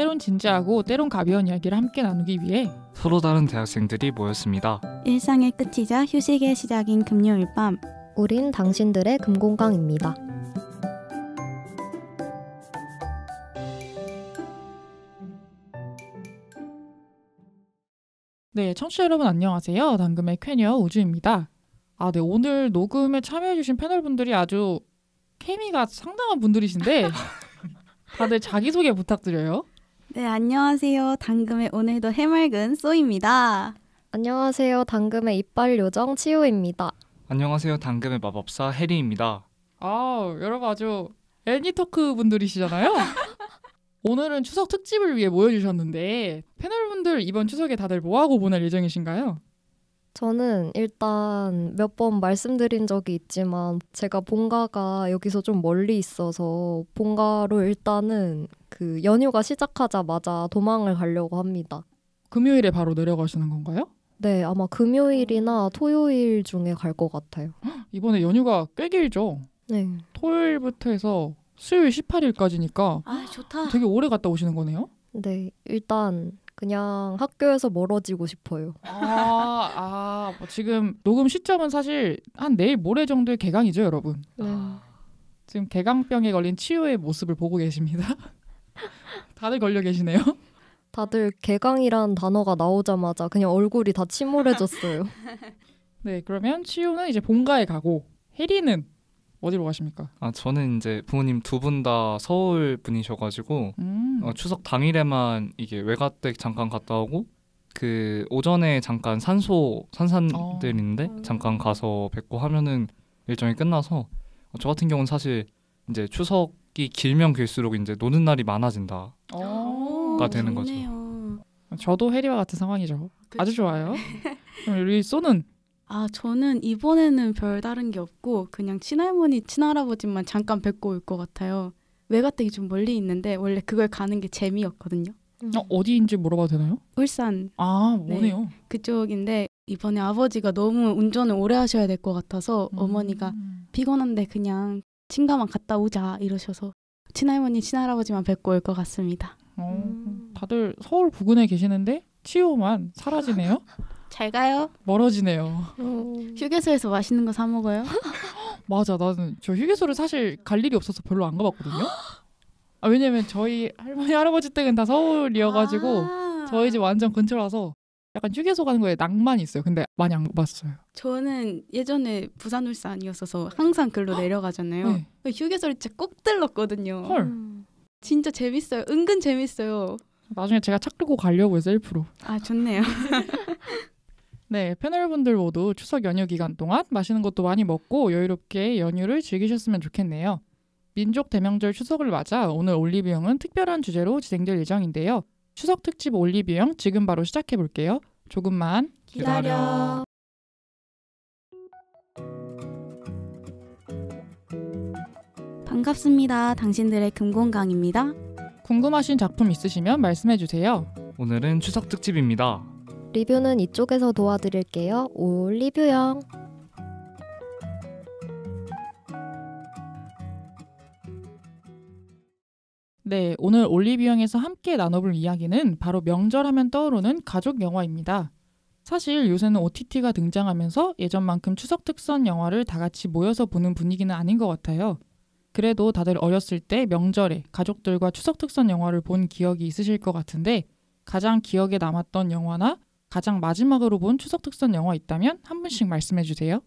때론 진지하고 때론 가벼운 이야기를 함께 나누기 위해 서로 다른 대학생들이 모였습니다. 일상의 끝이자 휴식의 시작인 금요일 밤. 우린 당신들의 금공강입니다. 네, 청취자 여러분 안녕하세요. 당금의 쾌녀 우주입니다. 아, 네, 오늘 녹음에 참여해주신 패널분들이 아주 케미가 상당한 분들이신데 다들 자기소개 부탁드려요. 네, 안녕하세요. 당금의 오늘도 해맑은 쏘입니다. 안녕하세요. 당금의 이빨 요정 치우입니다. 안녕하세요. 당금의 마법사 해리입니다. 아, 여러분 아주 애니토크 분들이시잖아요. 오늘은 추석 특집을 위해 모여주셨는데 패널분들 이번 추석에 다들 뭐하고 보낼 예정이신가요? 저는 일단 몇 번 말씀드린 적이 있지만 제가 본가가 여기서 좀 멀리 있어서 본가로 일단은 그 연휴가 시작하자마자 도망을 가려고 합니다. 금요일에 바로 내려가시는 건가요? 네, 아마 금요일이나 토요일 중에 갈 것 같아요. 이번에 연휴가 꽤 길죠? 네. 토요일부터 해서 수요일 18일까지니까 아, 좋다. 되게 오래 갔다 오시는 거네요? 네, 일단 그냥 학교에서 멀어지고 싶어요. 아, 아뭐 지금 녹음 시점은 사실 한 내일 모레 정도의 개강이죠, 여러분. 네. 아, 지금 개강병에 걸린 치유의 모습을 보고 계십니다. 다들 걸려 계시네요. 다들 개강이란 단어가 나오자마자 그냥 얼굴이 다 침울해졌어요. 네, 그러면 치유는 이제 본가에 가고 해리는 어디로 가십니까? 아 저는 이제 부모님 두 분 다 서울 분이셔가지고 음. 어, 추석 당일에만 이게 외갓댁 잠깐 갔다 오고 그 오전에 잠깐 산소 산산들인데 어. 잠깐 가서 뵙고 하면은 일정이 끝나서 어, 저 같은 경우는 사실 이제 추석이 길면 길수록 이제 노는 날이 많아진다가 어. 오, 되는 좋네요. 거죠. 저도 해리와 같은 상황이죠. 그쵸? 아주 좋아요. 우리 쏘는 아, 저는 이번에는 별다른 게 없고 그냥 친할머니, 친할아버지만 잠깐 뵙고 올 것 같아요. 외가댁이 좀 멀리 있는데 원래 그걸 가는 게 재미였거든요. 음. 어, 어디인지 물어봐도 되나요? 울산. 아, 뭐네요. 네, 그쪽인데 이번에 아버지가 너무 운전을 오래 하셔야 될 것 같아서 음. 어머니가 피곤한데 그냥 친가만 갔다 오자 이러셔서 친할머니, 친할아버지만 뵙고 올 것 같습니다. 어, 음. 다들 서울 부근에 계시는데 치유만 사라지네요. 잘 가요. 멀어지네요. 어. 휴게소에서 맛있는 거 사 먹어요? 맞아, 나는 저 휴게소를 사실 갈 일이 없어서 별로 안 가봤거든요. 아, 왜냐면 저희 할머니 할아버지 댁은 다 서울이어가지고 아~ 저희 집 완전 근처라서 약간 휴게소 가는 거에 낭만 있어요. 근데 많이 안봤어요 저는 예전에 부산 울산이었어서 항상 글로 내려가잖아요. 네. 그 휴게소를 진짜 꼭 들렀거든요. 헐. 음. 진짜 재밌어요. 은근 재밌어요. 나중에 제가 차 끌고 가려고요 셀프로. 아 좋네요. 네, 패널분들 모두 추석 연휴 기간 동안 맛있는 것도 많이 먹고 여유롭게 연휴를 즐기셨으면 좋겠네요. 민족 대명절 추석을 맞아 오늘 올리브영은 특별한 주제로 진행될 예정인데요. 추석 특집 올리브영 지금 바로 시작해 볼게요. 조금만 기다려. 반갑습니다. 당신들의 금공강입니다. 궁금하신 작품 있으시면 말씀해 주세요. 오늘은 추석 특집입니다. 리뷰는 이쪽에서 도와드릴게요. 올리뷰영. 네, 오늘 올리뷰영에서 함께 나눠볼 이야기는 바로 명절하면 떠오르는 가족 영화입니다. 사실 요새는 OTT가 등장하면서 예전만큼 추석 특선 영화를 다 같이 모여서 보는 분위기는 아닌 것 같아요. 그래도 다들 어렸을 때 명절에 가족들과 추석 특선 영화를 본 기억이 있으실 것 같은데 가장 기억에 남았던 영화나 가장 마지막으로 본 추석 특선 영화 있다면 한 분씩 말씀해 주세요.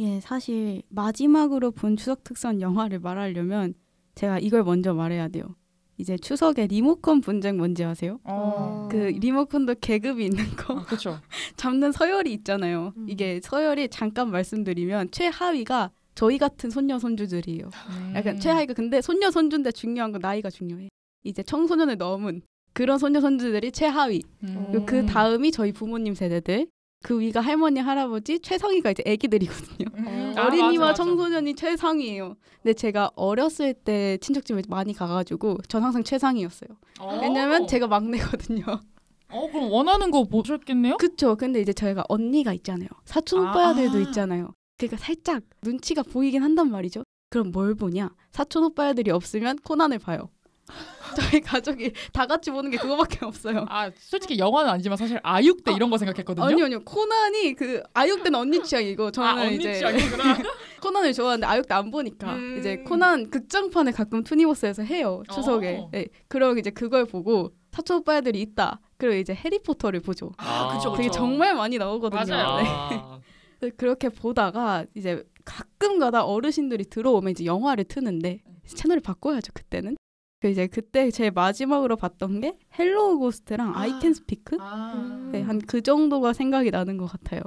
예, 사실 마지막으로 본 추석 특선 영화를 말하려면 제가 이걸 먼저 말해야 돼요. 이제 추석에 리모컨 분쟁 뭔지 아세요? 아. 그 리모컨도 계급이 있는 거. 아, 그렇죠. 잡는 서열이 있잖아요. 음. 이게 서열이 잠깐 말씀드리면 최하위가 저희 같은 손녀 손주들이에요. 음. 약간 최하위가 근데 손녀 손주인데 중요한 건 나이가 중요해. 이제 청소년을 넘은 그런 소녀 선주들이 최하위. 음. 음. 그 다음이 저희 부모님 세대들. 그 위가 할머니 할아버지 최상위가 이제 아기들이거든요. 음. 아, 음. 어린이와 아, 맞아, 청소년이 맞아. 최상위예요. 근데 제가 어렸을 때 친척집에 많이 가가지고 전 항상 최상위였어요. 오. 어. 왜냐면 제가 막내거든요. 어 그럼 원하는 거 보셨겠네요? 그쵸. 근데 이제 저희가 언니가 있잖아요. 사촌 오빠들도 아. 있잖아요. 그러니까 살짝 눈치가 보이긴 한단 말이죠. 그럼 뭘 보냐? 사촌 오빠들이 없으면 코난을 봐요. 저희 가족이 다 같이 보는 게 그거밖에 없어요. 아 솔직히 영화는 아니지만 사실 아육 대 아, 이런 거 생각했거든요. 아니 아니요 코난이 그 아육 대는 언니 취향이고 아, 저는 아, 이제 코난을 좋아하는데 아육 대안 보니까 음... 이제 코난 극장판을 가끔 투니버스에서 해요 어. 추석에. 네, 그럼 이제 그걸 보고 사촌 오빠들이 있다. 그리고 이제 해리포터를 보죠. 아, 그쵸, 그게 정말 많이 나오거든요. 맞아요. 네. 그렇게 보다가 이제 가끔가다 어르신들이 들어오면 이제 영화를 트는데 음. 채널을 바꿔야죠 그때는. 그 이제 그때 제 마지막으로 봤던 게 헬로우 고스트랑 아, 아이캔 스피크 아. 네, 한그 정도가 생각이 나는 것 같아요.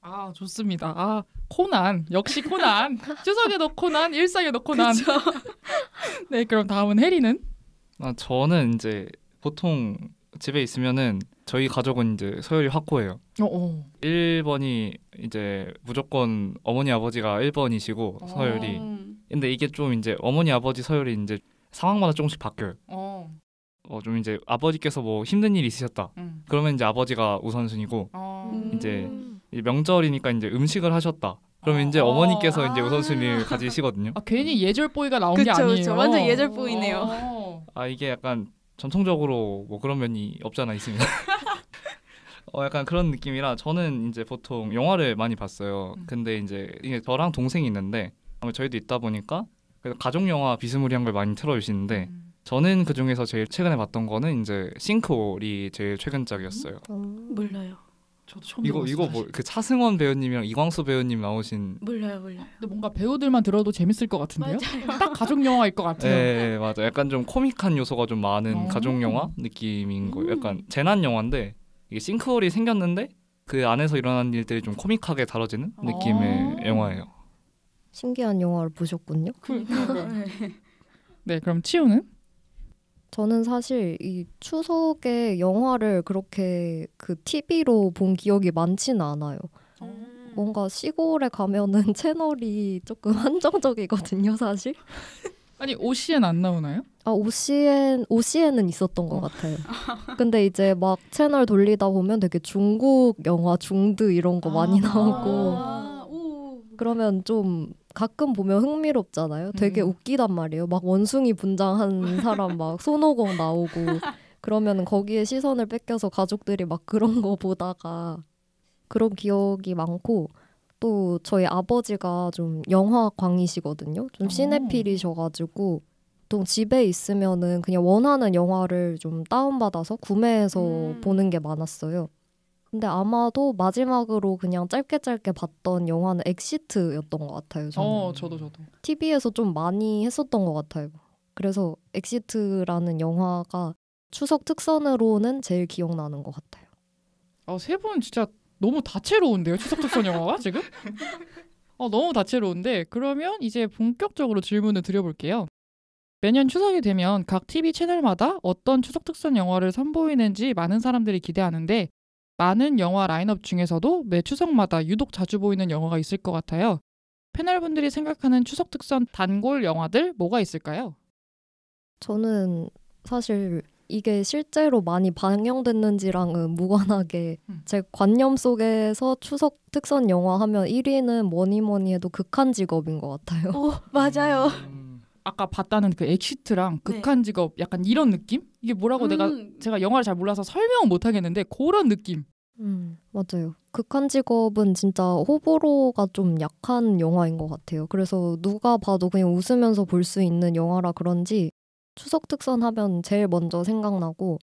아 좋습니다. 아 코난 역시 코난 추석에도 코난 일상에도 코난. 네 그럼 다음은 해리는? 아 저는 이제 보통 집에 있으면은 저희 가족은 이제 서열이 확고해요. 어어. 1번이 어. 이제 무조건 어머니 아버지가 1번이시고 서열이. 어. 근데 이게 좀 이제 어머니 아버지 서열이 이제 상황마다 조금씩 바뀌어요. 어. 어, 좀 이제 아버지께서 뭐 힘든 일 있으셨다. 음. 그러면 이제 아버지가 우선순위고 어. 이제 음. 명절이니까 이제 음식을 하셨다. 그럼 이제 아. 어머니께서 이제 우선순위를 아. 가지시거든요. 아, 괜히 예절보이가 나온 그쵸, 게 아니에요. 그쵸, 완전 예절보이네요. 어. 아 이게 약간 전통적으로 뭐 그런 면이 없잖아 있습니다. 어 약간 그런 느낌이라 저는 이제 보통 영화를 많이 봤어요. 음. 근데 이제 이게 저랑 동생이 있는데 저희도 있다 보니까 그래서 그러니까 가족 영화 비스무리한 걸 많이 틀어주시는데 음. 저는 그 중에서 제일 최근에 봤던 거는 이제 싱크홀이 제일 최근작이었어요. 음? 어, 몰라요. 저도 처음 이거 이거 뭐 그 차승원 배우님이랑 이광수 배우님 나오신 몰라요 몰라요. 근데 뭔가 배우들만 들어도 재밌을 것 같은데요? 맞아요. 딱 가족 영화일 것 같아요. 네, 네 맞아. 약간 좀 코믹한 요소가 좀 많은 어. 가족 영화 느낌인 거 음. 약간 재난 영화인데 이게 싱크홀이 생겼는데 그 안에서 일어난 일들이 좀 코믹하게 다뤄지는 어. 느낌의 어. 영화예요. 신기한 영화를 보셨군요. 그러니까. 그러니까. 네. 네, 그럼 치우는? 저는 사실 이 추석에 영화를 그렇게 그 TV로 본 기억이 많지는 않아요. 음. 뭔가 시골에 가면은 채널이 조금 한정적이거든요, 사실. 아니 OCN 안 나오나요? 아 OCN OCN은 있었던 것 어. 같아요. 근데 이제 막 채널 돌리다 보면 되게 중국 영화 중드 이런 거 많이 아. 나오고 아. 그러면 좀 가끔 보면 흥미롭잖아요. 되게 음. 웃기단 말이에요. 막 원숭이 분장한 사람 막 손오공 나오고 그러면 거기에 시선을 뺏겨서 가족들이 막 그런 거 보다가 그런 기억이 많고 또 저희 아버지가 좀 영화광이시거든요. 좀 아. 시네필이셔가지고 보통 집에 있으면은 그냥 원하는 영화를 좀 다운받아서 구매해서 음. 보는 게 많았어요. 근데 아마도 마지막으로 그냥 짧게 짧게 봤던 영화는 엑시트였던 것 같아요. 저는. 어, 저도 저도. TV에서 좀 많이 했었던 것 같아요. 그래서 엑시트라는 영화가 추석 특선으로는 제일 기억나는 것 같아요. 아, 세분 진짜 너무 다채로운데요. 추석 특선 영화가 지금? 어, 너무 다채로운데 그러면 이제 본격적으로 질문을 드려볼게요. 매년 추석이 되면 각 TV 채널마다 어떤 추석 특선 영화를 선보이는지 많은 사람들이 기대하는데 많은 영화 라인업 중에서도 매 추석마다 유독 자주 보이는 영화가 있을 것 같아요. 패널분들이 생각하는 추석 특선 단골 영화들 뭐가 있을까요? 저는 사실 이게 실제로 많이 반영됐는지랑은 무관하게 음. 제 관념 속에서 추석 특선 영화 하면 1위는 뭐니 뭐니 해도 극한 직업인 것 같아요. 오, 어, 맞아요. 음. 아까 봤다는 그 엑시트랑 네. 극한 직업 약간 이런 느낌? 이게 뭐라고 음. 내가 제가 영화를 잘 몰라서 설명은 못 하겠는데 그런 느낌. 음, 맞아요. 극한 직업은 진짜 호불호가 좀 약한 영화인 것 같아요. 그래서 누가 봐도 그냥 웃으면서 볼 수 있는 영화라 그런지 추석 특선 하면 제일 먼저 생각나고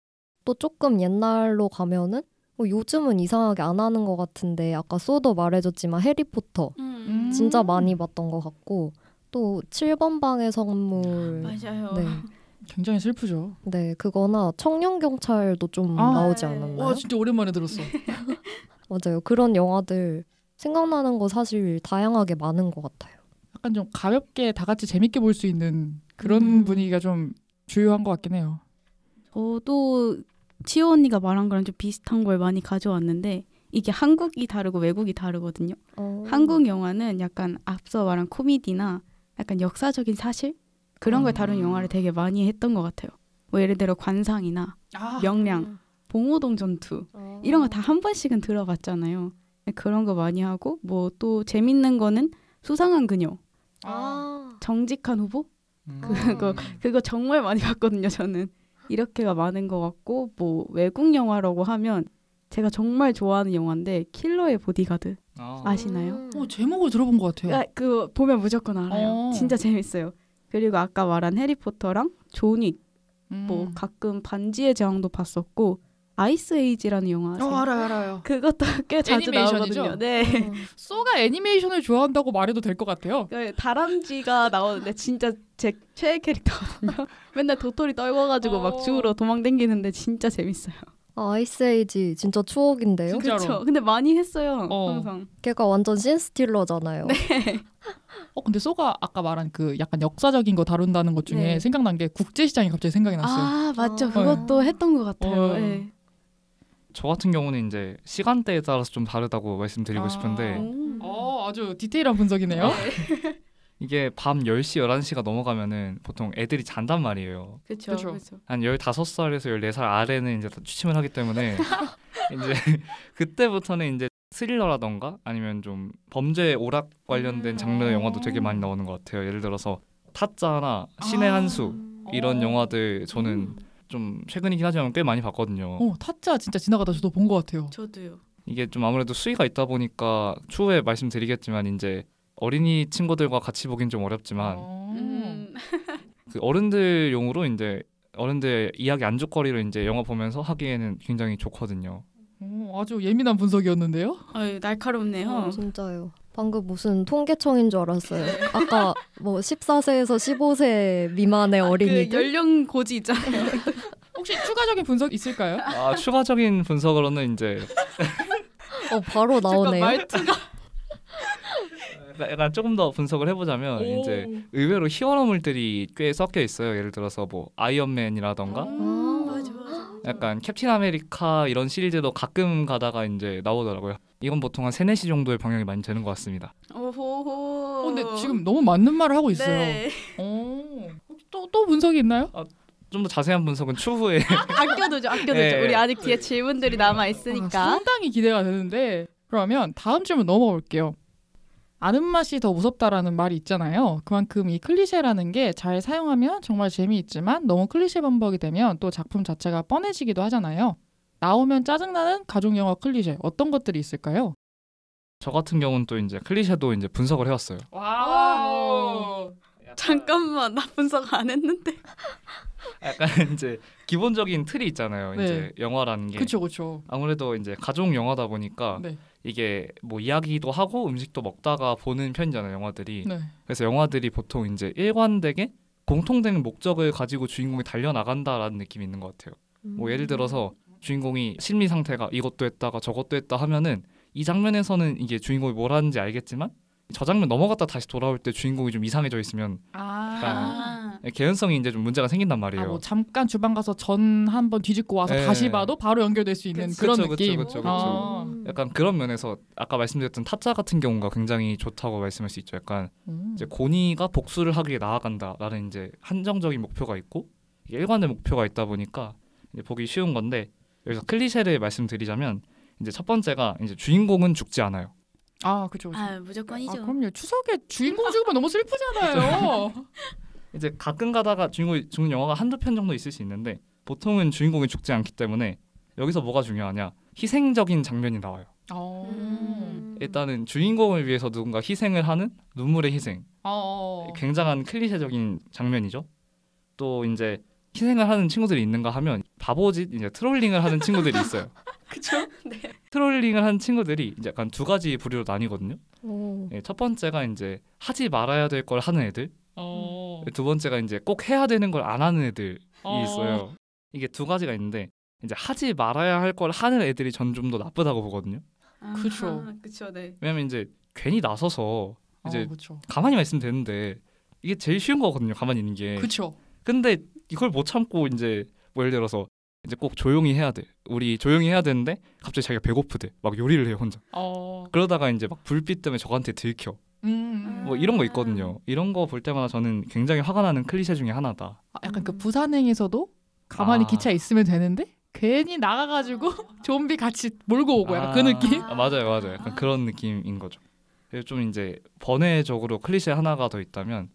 또 조금 옛날로 가면은 뭐 요즘은 이상하게 안 하는 것 같은데 아까 쏘도 말해줬지만 해리포터 음. 음. 진짜 많이 봤던 것 같고 또 7번 방의 선물. 맞아요. 네. 굉장히 슬프죠. 네, 그거나 청년 경찰도 좀 아, 나오지 네. 않았나요? 와, 진짜 오랜만에 들었어. 맞아요. 그런 영화들 생각나는 거 사실 다양하게 많은 것 같아요. 약간 좀 가볍게 다 같이 재밌게 볼 수 있는 그런 음. 분위기가 좀 주요한 것 같긴 해요. 저도 지호 언니가 말한 거랑 좀 비슷한 걸 많이 가져왔는데 이게 한국이 다르고 외국이 다르거든요. 어. 한국 영화는 약간 앞서 말한 코미디나 약간 역사적인 사실 그런 걸 다룬 아. 영화를 되게 많이 했던 것 같아요. 뭐 예를 들어 관상이나 아. 명량, 봉오동 전투 어. 이런 거 다 한 번씩은 들어봤잖아요. 그런 거 많이 하고 뭐 또 재밌는 거는 수상한 그녀, 아. 정직한 후보 음. 그거 그거 정말 많이 봤거든요. 저는 이렇게가 많은 것 같고 뭐 외국 영화라고 하면 제가 정말 좋아하는 영화인데 킬러의 보디가드 아. 시나요 어, 제목을 들어본 것 같아요. 아, 그 보면 무조건 알아요. 어. 진짜 재밌어요. 그리고 아까 말한 해리포터랑 조닉 음. 뭐 가끔 반지의 제왕도 봤었고 아이스 에이지라는 영화 어, 아세요? 어, 알아요, 알아요. 그것도 꽤 자주 나오거든요. 네. 어. 소가 애니메이션을 좋아한다고 말해도 될 것 같아요. 그 다람쥐가 나오는데 진짜 제 최애 캐릭터거든요. 맨날 도토리 떨궈가지고 어. 막 죽으러 도망댕기는데 진짜 재밌어요. 아, 이스에이지 진짜 추억인데요. 그렇죠. 근데 많이 했어요. 어. 항상. 걔가 완전 신스틸러잖아요. 네. 어 근데 소가 아까 말한 그 약간 역사적인 거 다룬다는 것 중에 네. 생각난 게 국제시장이 갑자기 생각이 났어요. 아 맞죠. 어. 그것도 어. 했던 것 같아요. 어. 네. 저 같은 경우는 이제 시간대에 따라서 좀 다르다고 말씀드리고 아. 싶은데. 오. 어 아주 디테일한 분석이네요. 네. 이게 밤 10시, 11시가 넘어가면은 보통 애들이 잔단 말이에요. 그렇죠. 한 15살에서 14살 아래는 이제 취침을 하기 때문에 이제 그때부터는 이제 스릴러라던가 아니면 좀 범죄 오락 관련된 음. 장르 영화도 되게 많이 나오는 것 같아요. 예를 들어서 타짜나 아. 신의 한수 이런 영화들 저는 음. 좀 최근이긴 하지만 꽤 많이 봤거든요. 어, 타짜 진짜 지나가다 저도 본것 같아요. 저도요. 이게 좀 아무래도 수위가 있다 보니까 추후에 말씀드리겠지만 이제 어린이 친구들과 같이 보긴 좀 어렵지만 어. 음. 그 어른들 용으로 이제 어른들 이야기 안주거리로 이제 영화 보면서 하기에는 굉장히 좋거든요. 오, 어, 아주 예민한 분석이었는데요. 아유, 날카롭네요. 어, 진짜요. 방금 무슨 통계청인 줄 알았어요. 아까 뭐 14세에서 15세 미만의 아, 그 어린이들 그 연령 고지 있잖아요. 혹시 추가적인 분석 있을까요? 아 추가적인 분석으로는 이제 어 바로 나오네요. 말투가 약간 조금 더 분석을 해보자면 오. 이제 의외로 희어화물들이 꽤 섞여 있어요. 예를 들어서 뭐 아이언맨이라던가 음. 아. 약간 캡틴 아메리카 이런 시리즈도 가끔 가다가 이제 나오더라고요. 이건 보통 한 세네 시 정도의 방향이 많이 되는 것 같습니다. 오호 어, 근데 지금 너무 맞는 말을 하고 있어요. 네. 어. 또, 또 분석이 있나요? 아, 좀더 자세한 분석은 추후에 아껴두죠 아껴두죠 네. 우리 아직 뒤에 질문들이 남아 있으니까 아, 상당히 기대가 되는데 그러면 다음 질문 넘어볼게요 아는 맛이 더 무섭다라는 말이 있잖아요. 그만큼 이 클리셰라는 게 잘 사용하면 정말 재미있지만 너무 클리셰 반복이 되면 또 작품 자체가 뻔해지기도 하잖아요. 나오면 짜증나는 가족 영화 클리셰 어떤 것들이 있을까요? 저 같은 경우는 또 이제 클리셰도 이제 분석을 해왔어요. 와우. 잠깐만 나 분석 안 했는데. 약간 이제 기본적인 틀이 있잖아요. 이제 네. 영화라는 게. 그렇죠, 그렇죠. 아무래도 이제 가족 영화다 보니까 네. 이게 뭐 이야기도 하고 음식도 먹다가 보는 편이잖아요 영화들이 네. 그래서 영화들이 보통 이제 일관되게 공통된 목적을 가지고 주인공이 달려나간다라는 느낌이 있는 것 같아요 음. 뭐 예를 음. 들어서 주인공이 심리 상태가 이것도 했다가 저것도 했다 하면은 이 장면에서는 이게 주인공이 뭘 하는지 알겠지만 저 장면 넘어갔다 다시 돌아올 때 주인공이 좀 이상해져 있으면 아 예, 개연성이 이제 좀 문제가 생긴단 말이에요. 아, 뭐 잠깐 주방 가서 전 한번 뒤집고 와서 네. 다시 봐도 바로 연결될 수 있는 그쵸, 그런 그쵸, 느낌. 그렇죠, 그렇죠. 아. 약간 그런 면에서 아까 말씀드렸던 타짜 같은 경우가 굉장히 좋다고 말씀할 수 있죠. 약간 음. 이제 고니가 복수를 하기에 나아간다라는 이제 한정적인 목표가 있고 일관된 목표가 있다 보니까 이제 보기 쉬운 건데 여기서 클리셰를 말씀드리자면 이제 첫 번째가 이제 주인공은 죽지 않아요. 아, 그죠. 아, 무조건이죠. 아, 그럼요. 추석에 주인공 죽으면 너무 슬프잖아요. 이제 가끔 가다가 주인공이 죽는 영화가 한두 편 정도 있을 수 있는데 보통은 주인공이 죽지 않기 때문에 여기서 뭐가 중요하냐 희생적인 장면이 나와요. 어. 음. 일단은 주인공을 위해서 누군가 희생을 하는 눈물의 희생. 어 굉장한 클리셰적인 장면이죠. 또 이제 희생을 하는 친구들이 있는가 하면 바보짓 이제 트롤링을 하는 친구들이 있어요. 그쵸? 네. 트롤링을 한 친구들이 이제 약간 두 가지 부류로 나뉘거든요. 오. 예, 첫 번째가 이제 하지 말아야 될 걸 하는 애들. 오. 어. 어. 두 번째가 이제 꼭 해야 되는 걸 안 하는 애들이 어. 있어요. 이게 두 가지가 있는데 이제 하지 말아야 할 걸 하는 애들이 전 좀 더 나쁘다고 보거든요. 그렇죠. 그렇죠. 네. 왜냐면 이제 괜히 나서서 어, 이제 어, 가만히만 있으면 되는데 이게 제일 쉬운 거거든요. 가만히 있는 게. 그렇죠. 근데 이걸 못 참고 이제 뭐 예를 들어서 이제 꼭 조용히 해야 돼. 우리 조용히 해야 되는데 갑자기 자기가 배고프대. 막 요리를 해 혼자. 어... 그러다가 이제 막 불빛 때문에 저한테 들켜. 음. 뭐 이런 거 있거든요. 이런 거 볼 때마다 저는 굉장히 화가 나는 클리셰 중에 하나다. 아, 약간 그 부산행에서도 가만히 아. 기차 있으면 되는데 괜히 나가가지고 좀비 같이 몰고 오고 약간 그 아. 그 느낌? 아, 맞아요, 맞아요. 약간 그런 느낌인 거죠. 그래서 좀 이제 번외적으로 클리셰 하나가 더 있다면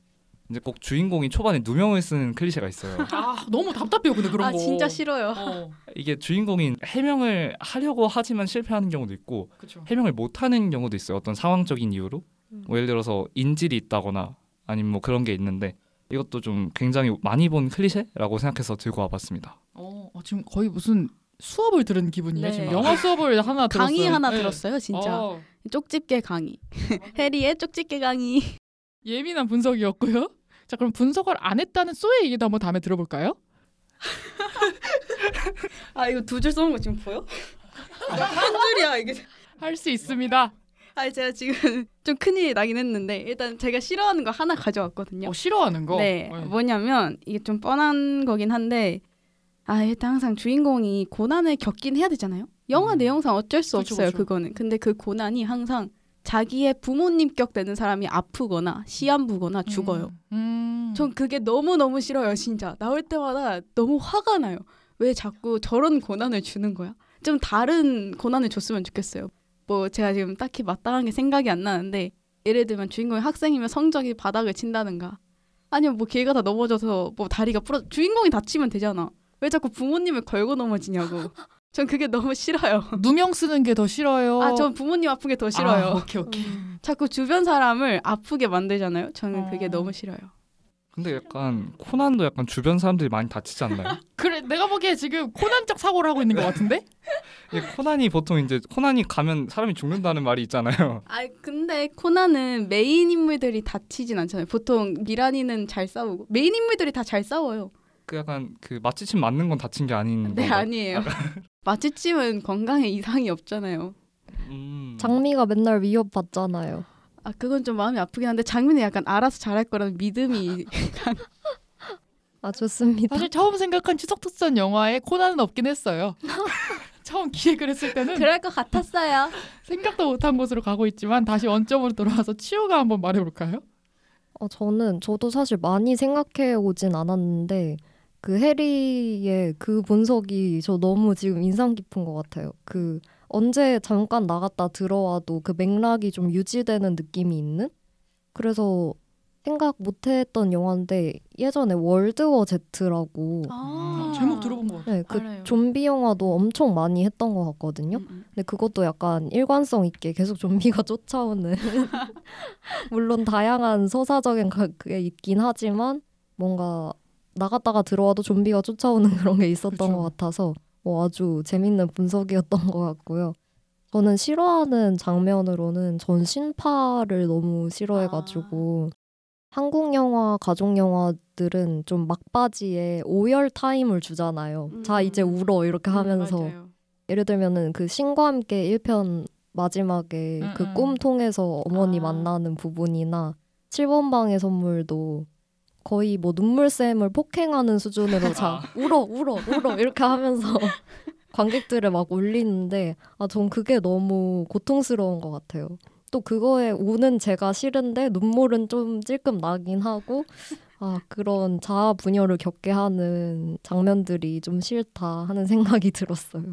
이제 꼭 주인공이 초반에 누명을 쓰는 클리셰가 있어요. 아 너무 답답해요, 근데 그런 아, 거. 아 진짜 싫어요. 어. 이게 주인공이 해명을 하려고 하지만 실패하는 경우도 있고 그쵸. 해명을 못하는 경우도 있어요. 어떤 상황적인 이유로. 음. 뭐 예를 들어서 인질이 있다거나 아니면 뭐 그런 게 있는데 이것도 좀 굉장히 많이 본 클리셰라고 생각해서 들고 와봤습니다. 어, 어 지금 거의 무슨 수업을 들은 기분이에요. 네. 지금 영어 수업을 하나 들었어요. 하나 네. 들었어요, 진짜. 어. 쪽집게 강의. 해리의 쪽집게 강의. 예민한 분석이었고요. 자, 그럼 분석을 안 했다는 쏘의 얘기도 한번 다음에 들어볼까요? 아, 이거 두 줄 써놓은 거 지금 보여? 아, 한 줄이야, 이게. 할 수 있습니다. 아 제가 지금 좀큰일 나긴 했는데 일단 제가 싫어하는 거 하나 가져왔거든요. 어, 싫어하는 거? 네. 네. 뭐냐면 이게 좀 뻔한 거긴 한데 아 일단 항상 주인공이 고난을 겪긴 해야 되잖아요. 영화 음. 내용상 어쩔 수 그쵸, 없어요 그쵸. 그거는. 근데 그 고난이 항상 자기의 부모님격 되는 사람이 아프거나 시한부거나 음. 죽어요. 음. 음. 전 그게 너무 너무 싫어요 진짜. 나올 때마다 너무 화가 나요. 왜 자꾸 저런 고난을 주는 거야? 좀 다른 고난을 줬으면 좋겠어요. 뭐 제가 지금 딱히 마땅한 게 생각이 안 나는데 예를 들면 주인공이 학생이면 성적이 바닥을 친다든가 아니면 뭐 길가다 넘어져서 뭐 다리가 부러 주인공이 다치면 되잖아 왜 자꾸 부모님을 걸고 넘어지냐고 전 그게 너무 싫어요 누명 쓰는 게 더 싫어요 아 전 부모님 아픈 게 더 싫어요 아, 오케이 오케이 음. 자꾸 주변 사람을 아프게 만들잖아요 저는 어. 그게 어. 너무 싫어요 근데 약간 코난도 약간 주변 사람들이 많이 다치지 않나요? 그래 내가 보기에 지금 코난적 사고를 하고 있는 것 같은데? 코난이 보통 이제 코난이 가면 사람이 죽는다는 말이 있잖아요. 아 근데 코난은 메인 인물들이 다치진 않잖아요. 보통 미란이는 잘 싸우고 메인 인물들이 다 잘 싸워요. 그 약간 그 마취침 맞는 건 다친 게 아닌 네 아니에요. 마취침은 건강에 이상이 없잖아요. 음... 장미가 맨날 위협받잖아요. 아 그건 좀 마음이 아프긴 한데 장미는 약간 알아서 잘할 거라는 믿음이 아 좋습니다. 사실 처음 생각한 추석 특선 영화에 코난은 없긴 했어요. 처음 기획을 했을 때는 그럴 것 같았어요. 생각도 못한 곳으로 가고 있지만 다시 원점으로 돌아와서 치유가 한번 말해볼까요? 어, 저는 저도 사실 많이 생각해 오진 않았는데 그 해리의 그 분석이 저 너무 지금 인상 깊은 것 같아요. 그 언제 잠깐 나갔다 들어와도 그 맥락이 좀 유지되는 느낌이 있는? 그래서 생각 못했던 영화인데 예전에 월드워 제트라고 아~ 음, 제목 들어본 것 같아요. 네, 그 알아요. 좀비 영화도 엄청 많이 했던 것 같거든요. 음, 음. 근데 그것도 약간 일관성 있게 계속 좀비가 쫓아오는 물론 다양한 서사적인 그게 있긴 하지만 뭔가 나갔다가 들어와도 좀비가 쫓아오는 그런 게 있었던 그렇것 같아서 뭐 아주 재밌는 분석이었던 것 같고요. 저는 싫어하는 장면으로는 전 신파를 너무 싫어해가지고 아. 한국 영화, 가족 영화들은 좀 막바지에 오열 타임을 주잖아요. 음. 자, 이제 음. 울어 이렇게 음, 하면서 음, 예를 들면은 그 신과 함께 1편 마지막에 음, 그꿈 음. 통해서 어머니 아. 만나는 부분이나 7번 방의 선물도 거의 뭐 눈물샘을 폭행하는 수준으로 자, 아. 울어, 울어, 울어 이렇게 하면서 관객들을 막 올리는데 아, 전 그게 너무 고통스러운 것 같아요. 또 그거에 우는 제가 싫은데 눈물은 좀 찔끔 나긴 하고 아 그런 자아 분열을 겪게 하는 장면들이 좀 싫다 하는 생각이 들었어요.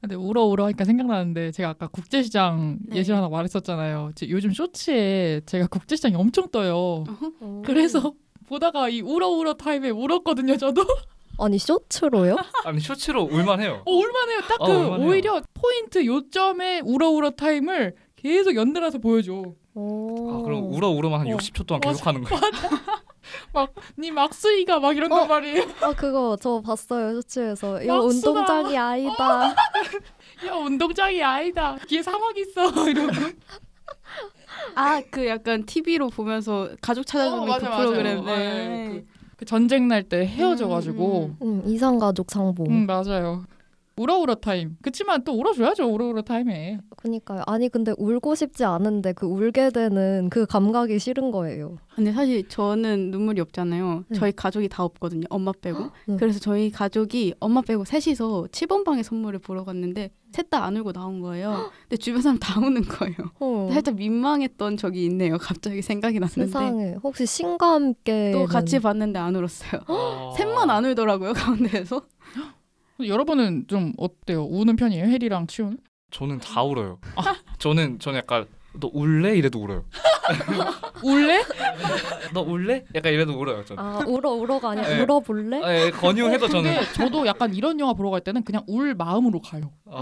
근데 울어 울어 하니까 생각나는데 제가 아까 국제시장 네. 예시 하나 말했었잖아요. 요즘 쇼츠에 제가 국제시장이 엄청 떠요. 어허. 그래서 보다가 이 울어 울어 타임에 울었거든요, 저도. 아니 쇼츠로요? 아니 쇼츠로 울만해요. 어, 울만해요. 딱그 어, 그 오히려 포인트 요점에 울어 울어 타임을 계속 연달아서 보여줘. 아 그럼 울어 울어만 한 어. 60초 동안 계속 하는 거야. 막네 막수이가 막 이런단 어. 말이에요. 아 그거 저 봤어요 쇼츠에서. 야 막수다. 운동장이 아이다. 어. 야 운동장이 아이다. 뒤에 사막 있어 이러고. 아 그 약간 TV로 보면서 가족 찾아주는 어, 맞아, 어, 예, 네. 그 프로그램. 맞그 전쟁 날 때 헤어져가지고. 음, 음. 음, 음 이상가족 상봉. 음 맞아요. 울어울어 타임. 그치만 또 울어줘야죠. 울어울어 타임에. 그니까요. 아니 근데 울고 싶지 않은데 그 울게 되는 그 감각이 싫은 거예요. 근데 사실 저는 눈물이 없잖아요. 네. 저희 가족이 다 없거든요. 엄마 빼고. 아, 네. 그래서 저희 가족이 엄마 빼고 셋이서 7번 방에 선물을 보러 갔는데 셋 다 안 울고 나온 거예요. 근데 주변 사람 다 우는 거예요. 어. 살짝 민망했던 적이 있네요. 갑자기 생각이 났는데. 세상에. 혹시 신과 함께 또 같이 봤는데 안 울었어요. 아. 셋만 안 울더라고요. 가운데에서. 여러분은 좀 어때요? 우는 편이에요? 해리랑 치우는? 저는 다 울어요. 아. 저는 저는 약간 너 울래? 이래도 울어요. 울래? 너 울래? 약간 이래도 울어요. 저는. 아 울어 울어가 아니라 네. 울어볼래? 아, 예, 유해도 저는. 근데 저도 약간 이런 영화 보러 갈 때는 그냥 울 마음으로 가요. 아.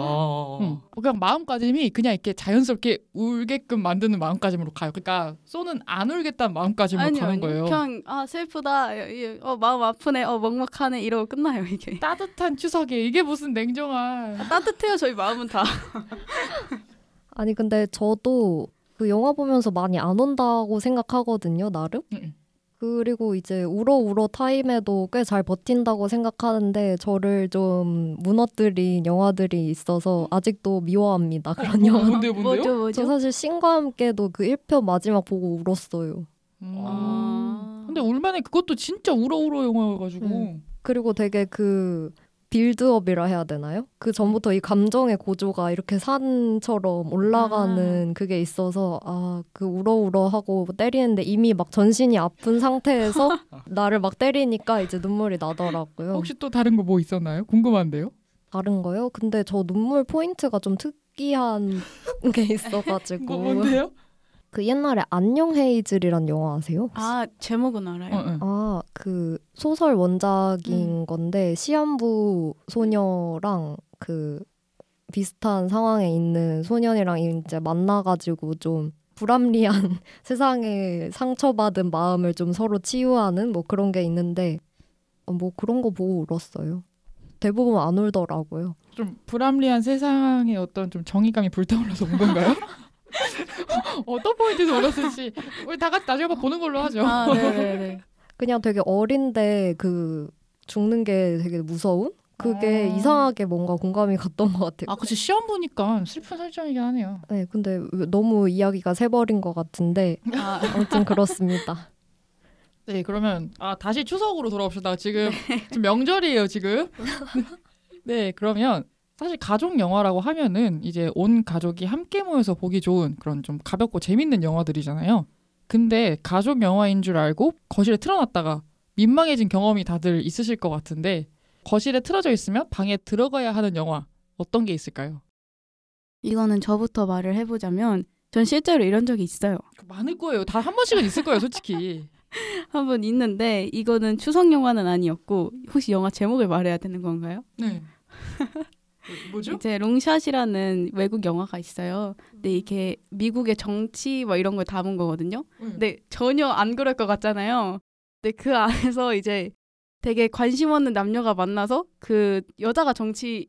응. 어, 그냥 마음가짐이 그냥 이렇게 자연스럽게 울게끔 만드는 마음가짐으로 가요. 그러니까 쏘는 안 울겠다는 마음가짐으로 아니요, 가는 아니요. 거예요. 그냥 아 슬프다, 어 마음 아프네, 어 먹먹하네 이러고 끝나요 이게. 따뜻한 추석에 이게 무슨 냉정한. 아, 따뜻해요 저희 마음은 다. 아니 근데 저도 그 영화 보면서 많이 안 온다고 생각하거든요 나름. 음, 음. 그리고 이제 우러우러 타임에도 꽤 잘 버틴다고 생각하는데 저를 좀 무너뜨린 영화들이 있어서 음. 아직도 미워합니다. 어, 그런 어, 영화. 뭔데요? 뭔데요? 저 사실 신과 함께도 그 1편 마지막 보고 울었어요. 음. 아. 근데 울만해 그것도 진짜 우러우러 영화여가지고. 음. 그리고 되게 그 빌드업이라 해야 되나요? 그 전부터 이 감정의 고조가 이렇게 산처럼 올라가는 아. 그게 있어서 아그 우러우러하고 뭐 때리는데 이미 막 전신이 아픈 상태에서 나를 막 때리니까 이제 눈물이 나더라고요. 혹시 또 다른 거 뭐 있었나요? 궁금한데요. 다른 거요? 근데 저 눈물 포인트가 좀 특이한 게 있어가지고. 뭐, 뭔데요? 그 옛날에 안녕 헤이즐이란 영화 아세요? 아 제목은 알아요. 응, 어, 응. 어. 아그 소설 원작인 음. 건데 시한부 소녀랑 그 비슷한 상황에 있는 소년이랑 이제 만나가지고 좀 불합리한 세상에 상처받은 마음을 좀 서로 치유하는 뭐 그런 게 있는데 어, 뭐 그런 거 보고 울었어요. 대부분 안 울더라고요. 좀 불합리한 세상에 어떤 좀 정의감이 불타올라서 운 건가요? 어떤 포인트에서 울었을지 우리 다 같이 나중에 보는 걸로 하죠. 아, 네네네. 네, 네, 네. 그냥 되게 어린데 그 죽는 게 되게 무서운? 그게 아. 이상하게 뭔가 공감이 갔던 것 같아요. 아, 그치. 시험 보니까 슬픈 설정이긴 하네요. 네, 근데 너무 이야기가 새버린 것 같은데 아. 아무튼 그렇습니다. 네, 그러면 아 다시 추석으로 돌아옵시다. 지금, 지금 명절이에요, 지금. 네, 그러면 사실 가족 영화라고 하면은 이제 온 가족이 함께 모여서 보기 좋은 그런 좀 가볍고 재밌는 영화들이잖아요. 근데 가족 영화인 줄 알고 거실에 틀어놨다가 민망해진 경험이 다들 있으실 것 같은데 거실에 틀어져 있으면 방에 들어가야 하는 영화 어떤 게 있을까요? 이거는 저부터 말을 해보자면 전 실제로 이런 적이 있어요. 많을 거예요. 다 한 번씩은 있을 거예요, 솔직히. 한번 있는데 이거는 추석 영화는 아니었고 혹시 영화 제목을 말해야 되는 건가요? 네. 뭐, 뭐죠? 이제 롱샷이라는 외국 영화가 있어요. 근데 음. 이게 미국의 정치 뭐 이런 걸 담은 거거든요. 음. 근데 전혀 안 그럴 것 같잖아요. 근데 그 안에서 이제 되게 관심 없는 남녀가 만나서 그 여자가 정치에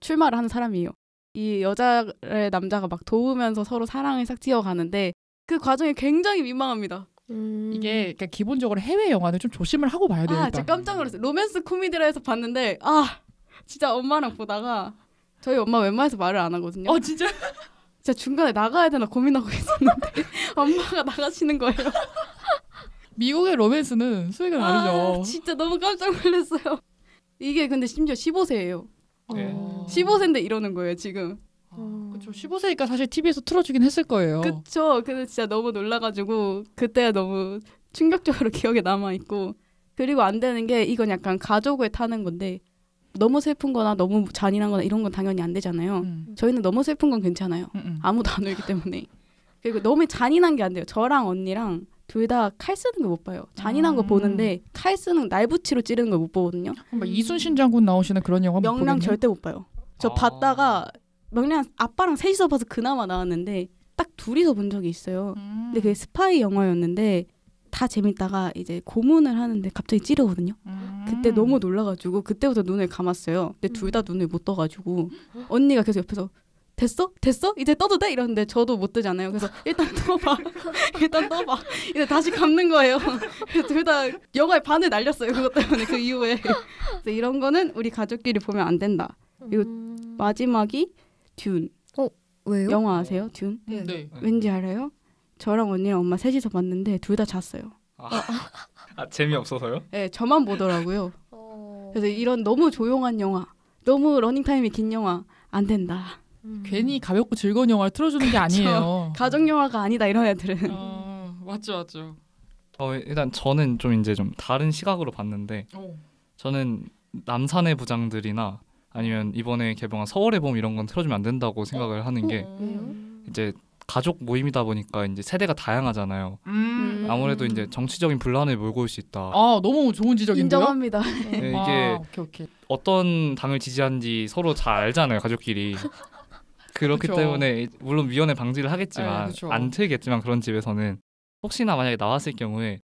출마를 하는 사람이에요. 이여자를 남자가 막 도우면서 서로 사랑을 싹 튀어가는데 그 과정이 굉장히 민망합니다. 음... 이게 그러니까 기본적으로 해외 영화는 좀 조심을 하고 봐야 되겠다. 아, 깜짝 놀랐어요. 로맨스 코미디라 해서 봤는데 아 진짜 엄마랑 보다가 저희 엄마 웬만해서 말을 안 하거든요. 어 진짜? 진짜 중간에 나가야 되나 고민하고 있었는데 엄마가 나가시는 거예요. 미국의 로맨스는 수익은 아, 다르죠. 진짜 너무 깜짝 놀랐어요. 이게 근데 심지어 15세예요. 어. 네. 15세인데 이러는 거예요 지금. 아, 그쵸 15세니까 사실 TV에서 틀어주긴 했을 거예요. 그쵸. 근데 진짜 너무 놀라가지고 그때 너무 충격적으로 기억에 남아 있고 그리고 안 되는 게 이건 약간 가족을 타는 건데 너무 슬픈 거나 너무 잔인한 거나 이런 건 당연히 안 되잖아요. 음. 저희는 너무 슬픈 건 괜찮아요. 음음. 음. 아무도 안 울기 때문에. 그리고 너무 잔인한 게 안 돼요. 저랑 언니랑 둘 다 칼 쓰는 거 못 봐요. 잔인한 음. 거 보는데 칼 쓰는 날붙이로 찌르는 걸 못 보거든요. 막 이순신 장군 나오시는 그런 영화 명량 절대 못 봐요. 저 아. 봤다가 명량 아빠랑 셋이서 봐서 그나마 나왔는데 딱 둘이서 본 적이 있어요. 음. 근데 그게 스파이 영화였는데 다 재밌다가 이제 고문을 하는데 갑자기 찌르거든요. 음. 그때 너무 놀라가지고 그때부터 눈을 감았어요. 근데 둘 다 눈을 못 떠가지고 언니가 계속 옆에서 됐어? 됐어? 이제 떠도 돼? 이러는데 저도 못 뜨잖아요. 그래서 일단 떠봐. 일단 떠봐. 이제 다시 감는 거예요. 둘 다영화에 반을 날렸어요. 그것 때문에 그 이후에. 그래서 이런 거는 우리 가족끼리 보면 안 된다. 그리고 음. 마지막이 듄. 어? 왜요? 영화 아세요? 듄? 네. 네. 네. 왠지 알아요? 저랑 언니랑 엄마 셋이서 봤는데 둘 다 잤어요. 아, 아, 재미없어서요? 네, 저만 보더라고요. 어... 그래서 이런 너무 조용한 영화, 너무 러닝타임이 긴 영화 안 된다. 음... 괜히 가볍고 즐거운 영화를 틀어주는 게 아니에요. 가족 영화가 아니다 이런 애들은. 어, 맞죠, 맞죠. 어, 일단 저는 좀 이제 좀 다른 시각으로 봤는데 오. 어. 저는 남산의 부장들이나 아니면 이번에 개봉한 서울의 봄 이런 건 틀어주면 안 된다고 생각을 하는 게 어. 음. 이제 가족 모임이다 보니까 이제 세대가 다양하잖아요. 음. 아무래도 이제 정치적인 분란을 몰고 올 수 있다. 아 너무 좋은 지적인데요. 인정합니다. 네, 아, 이게 아, 오케이, 오케이. 어떤 당을 지지하는지 서로 잘 알잖아요 가족끼리. 그렇기 그쵸. 때문에 물론 위원회 방지를 하겠지만 에이, 네, 안 틀겠지만 그런 집에서는 혹시나 만약에 나왔을 경우에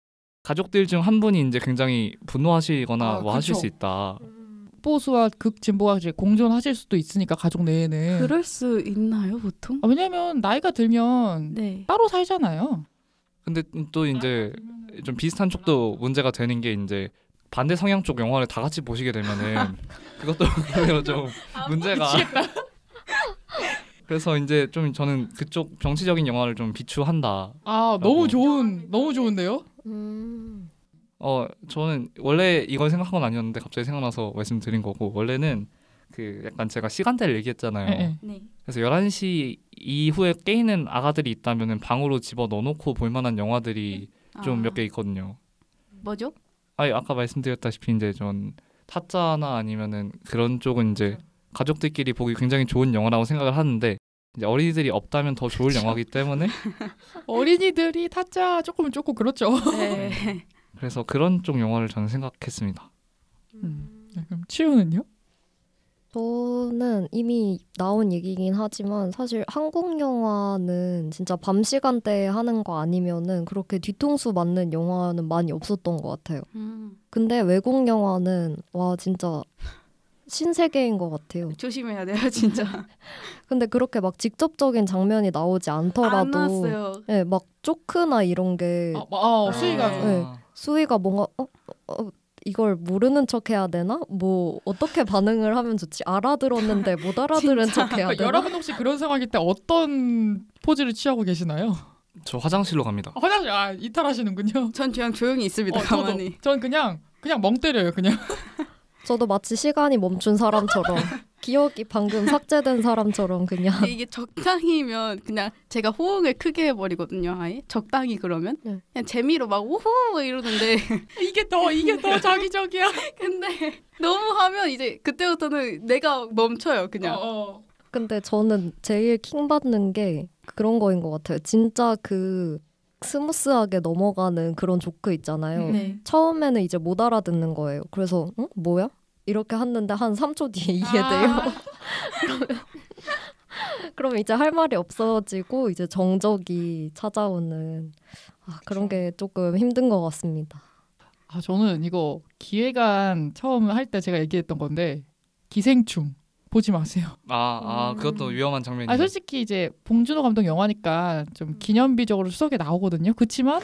가족들 중 한 분이 이제 굉장히 분노하시거나 아, 뭐 하실 수 있다. 음. 극보수와 극진보가 이제 공존하실 수도 있으니까 가족 내에는 그럴 수 있나요 보통? 아, 왜냐면 나이가 들면 네. 따로 살잖아요. 근데 또 이제 좀 비슷한 쪽도 문제가 되는 게 이제 반대 성향 쪽 영화를 다 같이 보시게 되면은 그것도 좀 아, 문제가 그래서 이제 좀 저는 그쪽 정치적인 영화를 좀 비추한다. 아 너무 좋은 너무 좋은데요? 음. 어 저는 원래 이걸 생각한 건 아니었는데 갑자기 생각나서 말씀드린 거고 원래는 그 약간 제가 시간대를 얘기했잖아요. 네. 네. 네. 그래서 열한 시 이후에 깨이는 아가들이 있다면은 방으로 집어 넣어놓고 볼 만한 영화들이 네. 좀몇 아. 개 있거든요. 뭐죠? 아니 아까 말씀드렸다시피 이제 전 타짜나 아니면은 그런 쪽은 이제 그렇죠. 가족들끼리 보기 굉장히 좋은 영화라고 생각을 하는데 이제 어린이들이 없다면 더 좋을 그렇죠. 영화기 때문에 어린이들이 타짜 조금 은 조금 그렇죠. 네. 그래서 그런 쪽 영화를 저는 생각했습니다. 음. 음. 네, 그럼 치우는요? 저는 이미 나온 얘기긴 하지만 사실 한국 영화는 진짜 밤 시간대에 하는 거 아니면은 그렇게 뒤통수 맞는 영화는 많이 없었던 것 같아요. 음. 근데 외국 영화는 와 진짜 신세계인 것 같아요. 조심해야 돼요, 진짜. 근데 그렇게 막 직접적인 장면이 나오지 않더라도, 예, 네, 막 조크나 이런 게, 아, 아 네. 수위가, 네, 수위가 뭔가 어, 어 이걸 모르는 척 해야 되나? 뭐 어떻게 반응을 하면 좋지? 알아들었는데 못 알아들은 척 해야 되나? 여러분 혹시 그런 상황일 때 어떤 포즈를 취하고 계시나요? 저 화장실로 갑니다. 아, 화장실 아 이탈하시는군요. 전 그냥 조용히 있습니다. 어, 가만히. 저도. 전 그냥 그냥 멍 때려요 그냥. 저도 마치 시간이 멈춘 사람처럼 기억이 방금 삭제된 사람처럼 그냥 이게 적당히면 그냥 제가 호응을 크게 해버리거든요 아예 적당히 그러면 네. 그냥 재미로 막 오호 이러는데 이게 더 이게 더 자기적이야 근데 너무 하면 이제 그때부터는 내가 멈춰요 그냥 어, 어. 근데 저는 제일 킹 받는 게 그런 거인 것 같아요 진짜 그 스무스하게 넘어가는 그런 조크 있잖아요. 네. 처음에는 이제 못 알아듣는 거예요. 그래서 응? 뭐야? 이렇게 하는데한 3초 뒤에 이해돼요. 아~ 그럼 이제 할 말이 없어지고 이제 정적이 찾아오는 아, 그런 게 조금 힘든 것 같습니다. 아 저는 이거 기획안 처음 할 때 제가 얘기했던 건데 기생충 보지 마세요. 아, 아 음. 그것도 위험한 장면이에요. 아 솔직히 이제 봉준호 감독 영화니까 좀 음. 기념비적으로 수석에 나오거든요. 그렇지만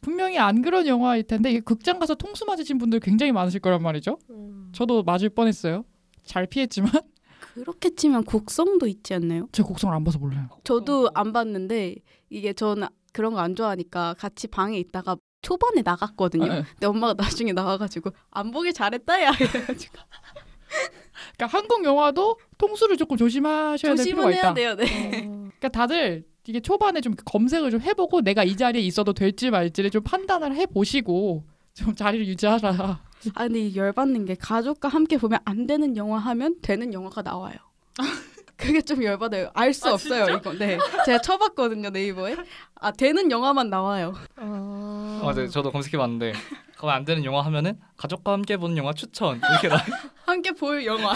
분명히 안 그런 영화일 텐데 극장 가서 통수 맞으신 분들 굉장히 많으실 거란 말이죠. 음. 저도 맞을 뻔했어요. 잘 피했지만. 그렇게 치면 곡성도 있지 않나요? 제 곡성을 안 봐서 몰라요. 저도 안 봤는데 이게 저는 그런 거 안 좋아하니까 같이 방에 있다가 초반에 나갔거든요. 네. 근데 엄마가 나중에 나와가지고 안 보길 잘했다야 그러니까 한국 영화도 통수를 조금 조심하셔야 될 필요가 있다. 조심해야 돼요. 네. 어... 그러니까 다들 이게 초반에 좀 검색을 좀 해보고 내가 이 자리에 있어도 될지 말지를 좀 판단을 해보시고 좀 자리를 유지하라. 아 근데 열받는 게 가족과 함께 보면 안 되는 영화 하면 되는 영화가 나와요. 그게 좀 열받아요. 알수 아, 없어요 진짜? 이거. 네, 제가 쳐봤거든요 네이버에. 아 되는 영화만 나와요. 아, 아 네, 저도 검색해봤는데 그안 되는 영화 하면은 가족과 함께 보는 영화 추천 이렇게 나. 함께 볼 영화.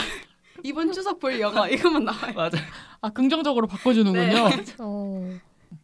이번 추석 볼 영화 이거만 나와요. 맞아. 아 긍정적으로 바꿔주는군요. 네. 어,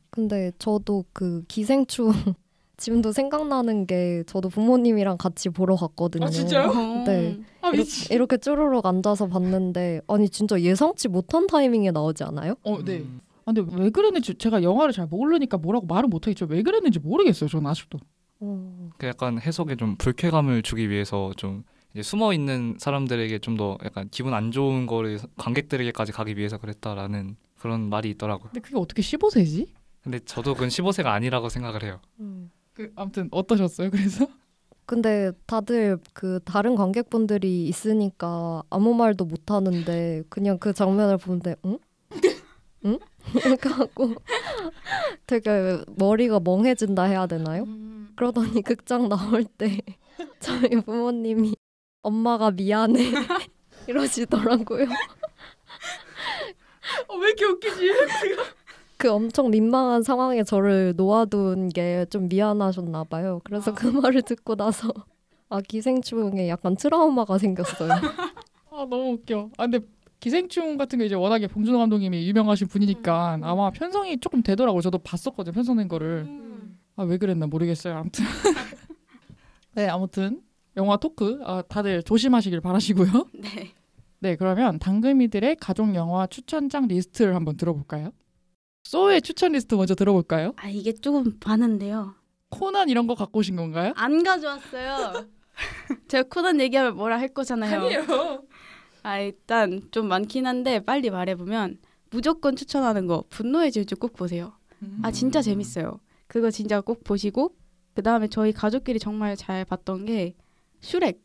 근데 저도 그 기생충 지금도 생각나는 게 저도 부모님이랑 같이 보러 갔거든요. 아 진짜요? 어. 네. 아, 미치... 이렇게, 쪼르륵 앉아서 봤는데 아니 진짜 예상치 못한 타이밍에 나오지 않아요? 어 네. 음. 아, 근데 왜 그랬는지 제가 영화를 잘 모르니까 뭐라고 말은 못하겠죠. 왜 그랬는지 모르겠어요. 저는 아직도. 음. 그 약간 해석에 좀 불쾌감을 주기 위해서 좀 숨어 있는 사람들에게 좀 더 약간 기분 안 좋은 거를 관객들에게까지 가기 위해서 그랬다라는 그런 말이 있더라고요. 근데 그게 어떻게 15세지? 근데 저도 그건 15세가 아니라고 생각을 해요. 음. 그 아무튼 어떠셨어요? 그래서? 근데 다들 그 다른 관객분들이 있으니까 아무 말도 못 하는데 그냥 그 장면을 보는데 응? 응? 하고 되게 머리가 멍해진다 해야 되나요? 음. 그러더니 극장 나올 때 저희 부모님이 엄마가 미안해 이러시더라고요. 어, 왜 이렇게 웃기지? 그 엄청 민망한 상황에 저를 놓아둔 게 좀 미안하셨나 봐요. 그래서 그 아. 그 말을 듣고 나서 아 기생충에 약간 트라우마가 생겼어요. 아 너무 웃겨. 아 근데 기생충 같은 게 이제 워낙에 봉준호 감독님이 유명하신 분이니까 음. 아마 편성이 조금 되더라고요. 저도 봤었거든요. 편성된 거를. 음. 아왜 그랬나 모르겠어요. 아무튼. 네 아무튼 영화 토크 아, 다들 조심하시길 바라시고요. 네. 네, 그러면 당금이들의 가족 영화 추천장 리스트를 한번 들어볼까요? 소의 추천 리스트 먼저 들어볼까요? 아 이게 조금 많은데요. 코난 이런 거 갖고 오신 건가요? 안 가져왔어요. 제가 코난 얘기하면 뭐라 할 거잖아요. 아니요. 아 일단 좀 많긴 한데 빨리 말해보면 무조건 추천하는 거 분노의 질주 꼭 보세요. 아 진짜 음. 재밌어요. 그거 진짜 꼭 보시고 그 다음에 저희 가족끼리 정말 잘 봤던 게 슈렉.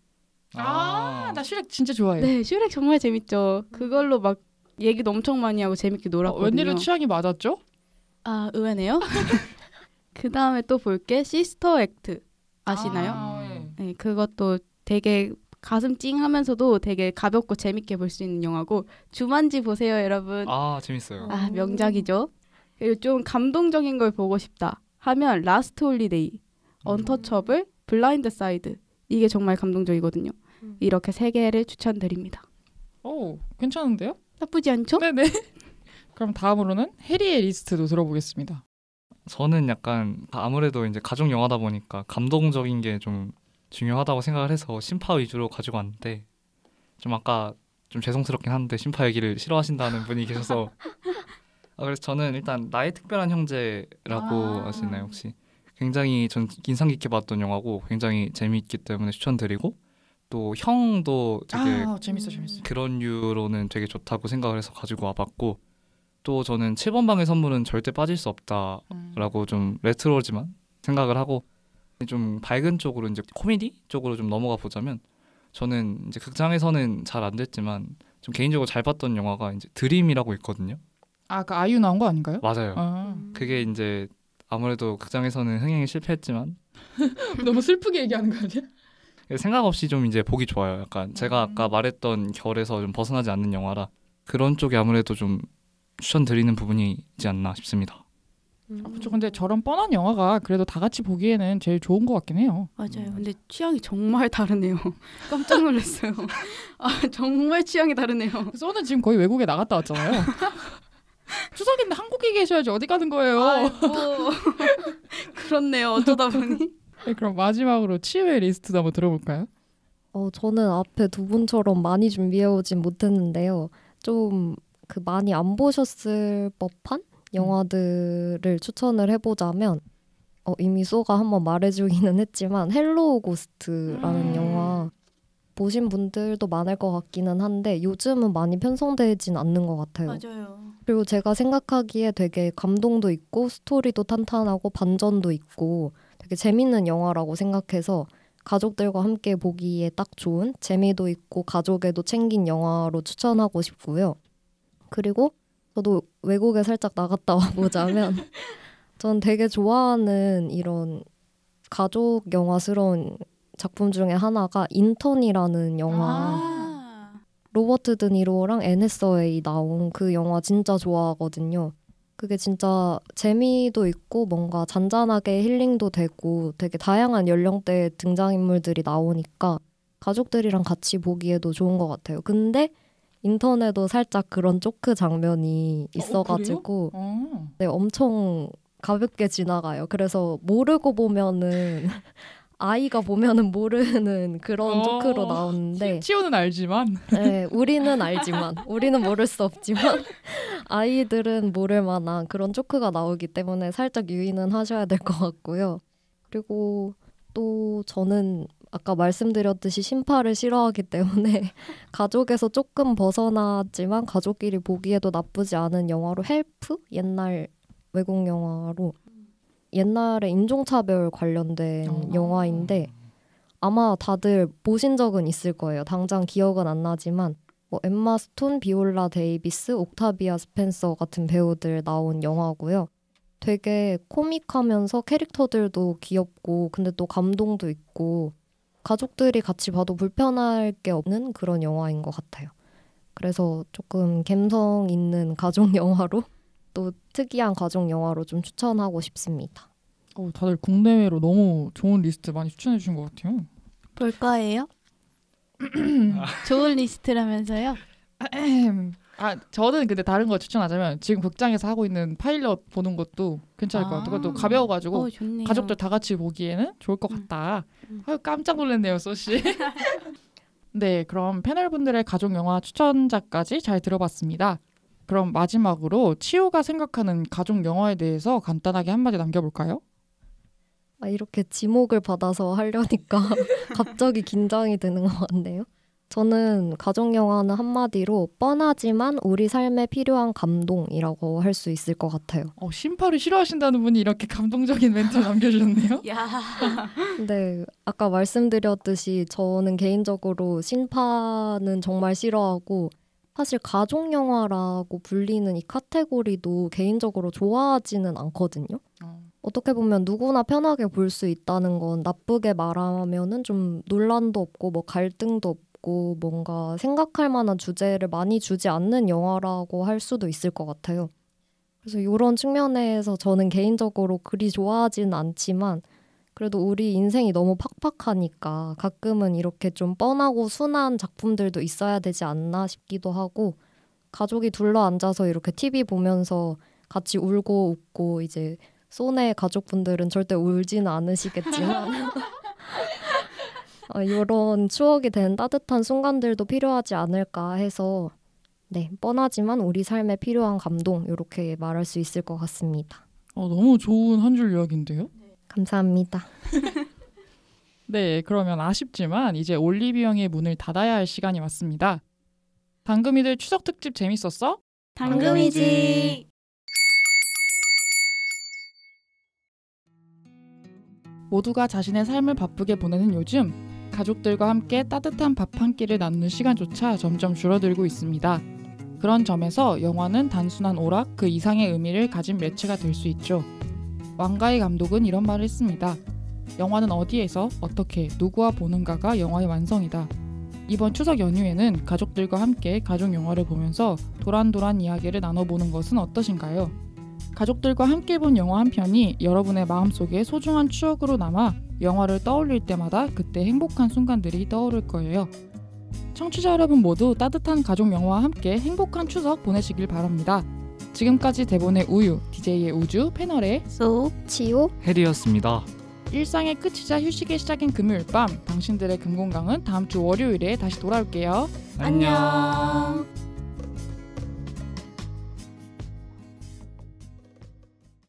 아. 아, 나 슈렉 진짜 좋아해. 네, 슈렉 정말 재밌죠. 그걸로 막 얘기도 엄청 많이 하고 재밌게 어, 놀았거든요. 어, 웬일로 취향이 맞았죠? 아, 의외네요. 그 다음에 또 볼게 시스터 액트 아시나요? 아, 네. 네, 그것도 되게 가슴 찡하면서도 되게 가볍고 재밌게 볼 수 있는 영화고 주만지 보세요, 여러분. 아, 재밌어요. 아, 명작이죠. 그리고 좀 감동적인 걸 보고 싶다 하면 라스트 홀리데이, 언터처블, 블라인드 사이드 이게 정말 감동적이거든요. 음. 이렇게 세 개를 추천드립니다. 오, 괜찮은데요? 나쁘지 않죠? 네네. 그럼 다음으로는 해리의 리스트도 들어보겠습니다. 저는 약간 아무래도 이제 가족 영화다 보니까 감동적인 게 좀 중요하다고 생각을 해서 심파 위주로 가지고 왔는데 좀 아까 좀 죄송스럽긴 한데 심파 얘기를 싫어하신다는 분이 계셔서 아, 그래서 저는 일단 나의 특별한 형제라고 아~ 아시나요 혹시? 굉장히 전 인상 깊게 봤던 영화고 굉장히 재미있기 때문에 추천드리고 또 형도 되게 아, 재밌어 재밌어 그런 이유로는 되게 좋다고 생각을 해서 가지고 와봤고 또 저는 7번 방의 선물은 절대 빠질 수 없다라고 음. 좀 레트로지만 생각을 하고 좀 밝은 쪽으로 이제 코미디 쪽으로 좀 넘어가 보자면 저는 이제 극장에서는 잘 안 됐지만 좀 개인적으로 잘 봤던 영화가 이제 드림이라고 있거든요. 아그 아이유 나온 거 아닌가요? 맞아요. 아. 그게 이제 아무래도 극장에서는 흥행에 실패했지만 너무 슬프게 얘기하는 거 아니야? 그 생각 없이 좀 이제 보기 좋아요. 약간 제가 아까 음. 말했던 결에서 좀 벗어나지 않는 영화라 그런 쪽에 아무래도 좀 추천드리는 부분이지 않나 싶습니다. 음. 아, 근데 저런 뻔한 영화가 그래도 다 같이 보기에는 제일 좋은 것 같긴 해요. 맞아요. 음. 근데 취향이 정말 다르네요. 깜짝 놀랐어요. 아 정말 취향이 다르네요. 저는 지금 거의 외국에 나갔다 왔잖아요. 추석인데 한국에 계셔야지 어디 가는 거예요? 아이고. 그렇네요. 어쩌다 보니. 네, 그럼 마지막으로 치유의 리스트도 한번 들어볼까요? 어, 저는 앞에 두 분처럼 많이 준비해오진 못했는데요. 좀그 많이 안 보셨을 법한 영화들을 음. 추천을 해보자면 어, 이미 소가 한번 말해주기는 했지만 헬로우 고스트라는 음. 영화 보신 분들도 많을 것 같기는 한데 요즘은 많이 편성되진 않는 것 같아요. 맞아요. 그리고 제가 생각하기에 되게 감동도 있고 스토리도 탄탄하고 반전도 있고 되게 재밌는 영화라고 생각해서 가족들과 함께 보기에 딱 좋은 재미도 있고 가족에도 챙긴 영화로 추천하고 싶고요. 그리고 저도 외국에 살짝 나갔다 와보자면 전 되게 좋아하는 이런 가족 영화스러운 작품 중에 하나가 인턴이라는 영화. 아 로버트 드니로랑 애네서웨이 나온 그 영화 진짜 좋아하거든요. 그게 진짜 재미도 있고 뭔가 잔잔하게 힐링도 되고 되게 다양한 연령대의 등장인물들이 나오니까 가족들이랑 같이 보기에도 좋은 것 같아요. 근데 인터넷도 살짝 그런 조크 장면이 어, 어, 있어가지고 어. 네 엄청 가볍게 지나가요. 그래서 모르고 보면은 아이가 보면은 모르는 그런 어, 조크로 나오는데 치, 치오는 알지만 네, 우리는 알지만 우리는 모를 수 없지만 아이들은 모를 만한 그런 조크가 나오기 때문에 살짝 유의는 하셔야 될 것 같고요. 그리고 또 저는 아까 말씀드렸듯이 심파를 싫어하기 때문에 가족에서 조금 벗어났지만 가족끼리 보기에도 나쁘지 않은 영화로 헬프 옛날 외국 영화로 옛날에 인종차별 관련된 어. 영화인데 아마 다들 보신 적은 있을 거예요. 당장 기억은 안 나지만 뭐 엠마 스톤, 비올라 데이비스, 옥타비아 스펜서 같은 배우들 나온 영화고요. 되게 코믹하면서 캐릭터들도 귀엽고 근데 또 감동도 있고 가족들이 같이 봐도 불편할 게 없는 그런 영화인 것 같아요. 그래서 조금 감성 있는 가족 영화로 또 특이한 가족 영화로 좀 추천하고 싶습니다. 어, 다들 국내외로 너무 좋은 리스트 많이 추천해 주신 것 같아요. 볼 거예요? 좋은 리스트라면서요? 아 저는 근데 다른 거 추천하자면 지금 극장에서 하고 있는 파일럿 보는 것도 괜찮을 것 같아요. 또 아. 가벼워가지고 오, 어, 가족들 다 같이 보기에는 좋을 것 음. 같다. 음. 아유 깜짝 놀랐네요, 소시. 네, 그럼 패널 분들의 가족 영화 추천작까지 잘 들어봤습니다. 그럼 마지막으로 치호가 생각하는 가족 영화에 대해서 간단하게 한마디 남겨볼까요? 아, 이렇게 지목을 받아서 하려니까 갑자기 긴장이 되는 것 같네요. 저는 가족 영화는 한마디로 뻔하지만 우리 삶에 필요한 감동이라고 할 수 있을 것 같아요. 어, 심파를 싫어하신다는 분이 이렇게 감동적인 멘트 남겨주셨네요. 야. 네, 아까 말씀드렸듯이 저는 개인적으로 심파는 정말 싫어하고 사실 가족 영화라고 불리는 이 카테고리도 개인적으로 좋아하지는 않거든요. 어. 어떻게 보면 누구나 편하게 볼 수 있다는 건 나쁘게 말하면은 좀 논란도 없고 뭐 갈등도 없고 뭔가 생각할 만한 주제를 많이 주지 않는 영화라고 할 수도 있을 것 같아요. 그래서 이런 측면에서 저는 개인적으로 그리 좋아하지는 않지만 그래도 우리 인생이 너무 팍팍하니까 가끔은 이렇게 좀 뻔하고 순한 작품들도 있어야 되지 않나 싶기도 하고 가족이 둘러앉아서 이렇게 TV 보면서 같이 울고 웃고 이제 손에 가족분들은 절대 울지는 않으시겠지만 이런 어, 추억이 된 따뜻한 순간들도 필요하지 않을까 해서 네 뻔하지만 우리 삶에 필요한 감동 이렇게 말할 수 있을 것 같습니다. 어, 너무 좋은 한 줄 이야기인데요. 감사합니다. 네, 그러면 아쉽지만 이제 올리브영의 문을 닫아야 할 시간이 왔습니다. 당금이들 추석 특집 재밌었어? 당금이지. 모두가 자신의 삶을 바쁘게 보내는 요즘 가족들과 함께 따뜻한 밥 한 끼를 나누는 시간조차 점점 줄어들고 있습니다. 그런 점에서 영화는 단순한 오락 그 이상의 의미를 가진 매체가 될 수 있죠. 왕가의 감독은 이런 말을 했습니다. 영화는 어디에서 어떻게 누구와 보는가가 영화의 완성이다. 이번 추석 연휴에는 가족들과 함께 가족 영화를 보면서 도란도란 이야기를 나눠보는 것은 어떠신가요? 가족들과 함께 본 영화 한 편이 여러분의 마음속에 소중한 추억으로 남아 영화를 떠올릴 때마다 그때 행복한 순간들이 떠오를 거예요. 청취자 여러분 모두 따뜻한 가족 영화와 함께 행복한 추석 보내시길 바랍니다. 지금까지 대본의 우유, DJ의 우주, 패널의 소, 지오, 해리였습니다. 일상의 끝이자 휴식의 시작인 금요일 밤, 당신들의 금공강은 다음 주 월요일에 다시 돌아올게요. 안녕.